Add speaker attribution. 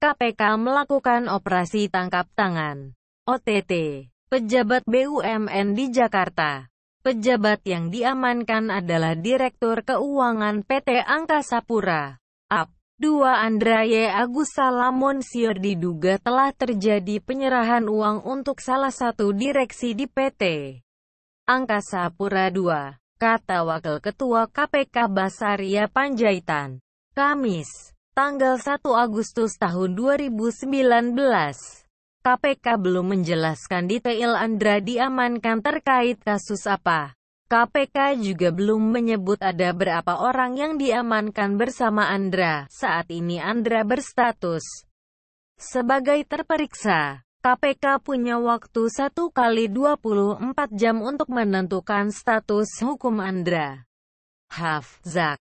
Speaker 1: KPK melakukan operasi tangkap tangan OTT pejabat BUMN di Jakarta. Pejabat yang diamankan adalah Direktur Keuangan PT Angkasa Pura. AP 2 Andraye Agus Salamon Sior diduga telah terjadi penyerahan uang untuk salah satu direksi di PT Angkasa Pura II, kata Wakil Ketua KPK Basaria Panjaitan, Kamis tanggal 1 Agustus tahun 2019. KPK belum menjelaskan detail Andra diamankan terkait kasus apa. KPK juga belum menyebut ada berapa orang yang diamankan bersama Andra. Saat ini Andra berstatus sebagai terperiksa. KPK punya waktu 1 kali
Speaker 2: 24 jam untuk menentukan status hukum Andra. Hafzak